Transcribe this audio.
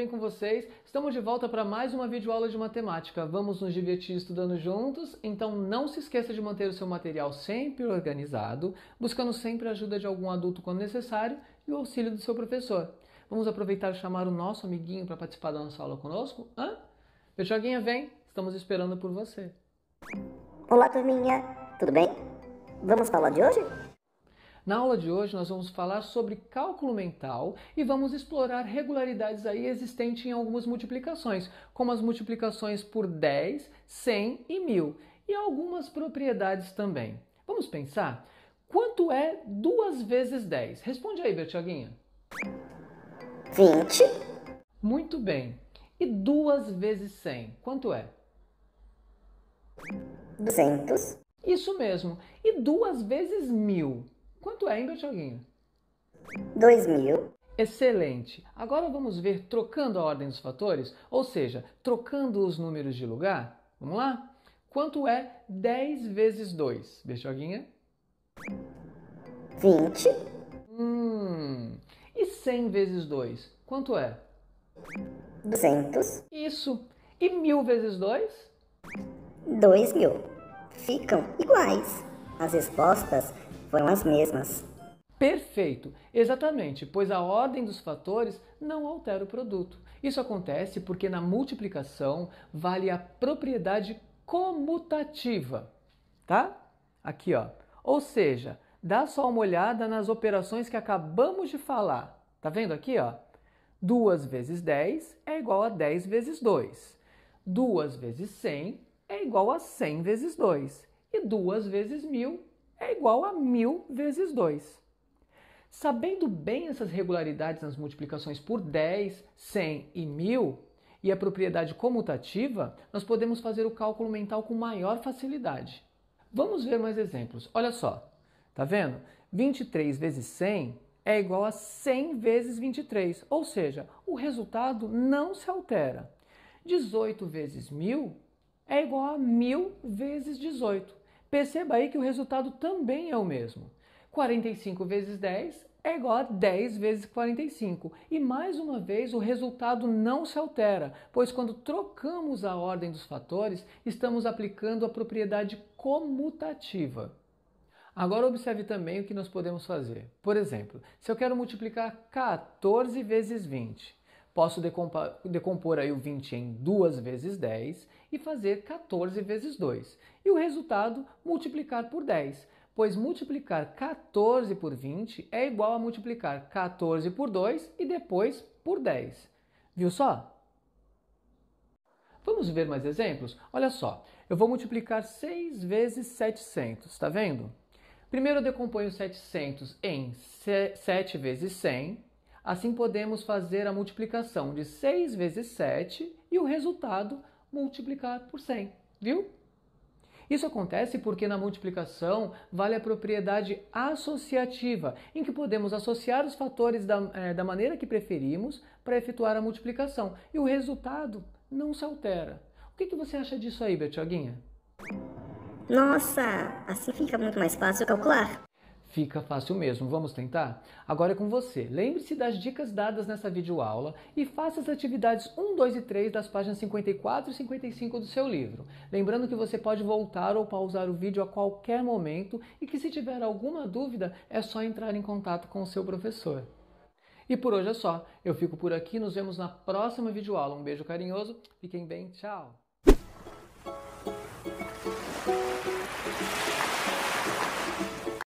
bem com vocês? Estamos de volta para mais uma videoaula de matemática. Vamos nos divertir estudando juntos? Então não se esqueça de manter o seu material sempre organizado, buscando sempre a ajuda de algum adulto quando necessário e o auxílio do seu professor. Vamos aproveitar e chamar o nosso amiguinho para participar da nossa aula conosco? Hã? Peixoguinha, vem! Estamos esperando por você. Olá, turminha! Tudo bem? Vamos para a aula de hoje? Na aula de hoje nós vamos falar sobre cálculo mental e vamos explorar regularidades aí existentes em algumas multiplicações, como as multiplicações por 10, 100 e 1000, e algumas propriedades também. Vamos pensar? Quanto é 2 vezes 10? Responde aí, Bertioguinha. 20. Muito bem. E 2 vezes 100, quanto é? 200. Isso mesmo. E 2 vezes 1000? Quanto é, hein, Bertioguinho? Dois mil. Excelente! Agora vamos ver trocando a ordem dos fatores, ou seja, trocando os números de lugar. Vamos lá? Quanto é 10 vezes 2, Bertioguinha? 20. Hum. E 100 vezes 2, quanto é? 200. Isso. E 1000 vezes 2? 2000. Ficam iguais. As respostas foram as mesmas. Perfeito, exatamente, pois a ordem dos fatores não altera o produto. Isso acontece porque na multiplicação vale a propriedade comutativa, tá? Aqui, ó. Ou seja, dá só uma olhada nas operações que acabamos de falar. Tá vendo aqui, ó? 2 vezes 10 é igual a 10 vezes 2. 2 vezes 100 é igual a 100 vezes 2. E 2 vezes 1000 é igual a 1000 vezes 2. Sabendo bem essas regularidades nas multiplicações por 10, 100 e 1000 e a propriedade comutativa, nós podemos fazer o cálculo mental com maior facilidade. Vamos ver mais exemplos. Olha só, tá vendo? 23 vezes 100 é igual a 100 vezes 23, ou seja, o resultado não se altera. 18 vezes 1000 é igual a 1000 vezes 18, Perceba aí que o resultado também é o mesmo. 45 vezes 10 é igual a 10 vezes 45. E mais uma vez, o resultado não se altera, pois quando trocamos a ordem dos fatores, estamos aplicando a propriedade comutativa. Agora observe também o que nós podemos fazer. Por exemplo, se eu quero multiplicar 14 vezes 20, posso decompor, aí o 20 em 2 vezes 10 e fazer 14 vezes 2. E o resultado, multiplicar por 10, pois multiplicar 14 por 20 é igual a multiplicar 14 por 2 e depois por 10. Viu só? Vamos ver mais exemplos? Olha só, eu vou multiplicar 6 vezes 700, está vendo? Primeiro eu decomponho 700 em 7 vezes 100, Assim podemos fazer a multiplicação de 6 vezes 7 e o resultado multiplicar por 100, viu? Isso acontece porque na multiplicação vale a propriedade associativa, em que podemos associar os fatores da, é, da maneira que preferimos para efetuar a multiplicação e o resultado não se altera. O que, que você acha disso aí, Betioguinha? Nossa, assim fica muito mais fácil calcular fica fácil mesmo. Vamos tentar? Agora é com você. Lembre-se das dicas dadas nessa videoaula e faça as atividades 1, 2 e 3 das páginas 54 e 55 do seu livro. Lembrando que você pode voltar ou pausar o vídeo a qualquer momento e que se tiver alguma dúvida é só entrar em contato com o seu professor. E por hoje é só. Eu fico por aqui, nos vemos na próxima videoaula. Um beijo carinhoso, fiquem bem, tchau!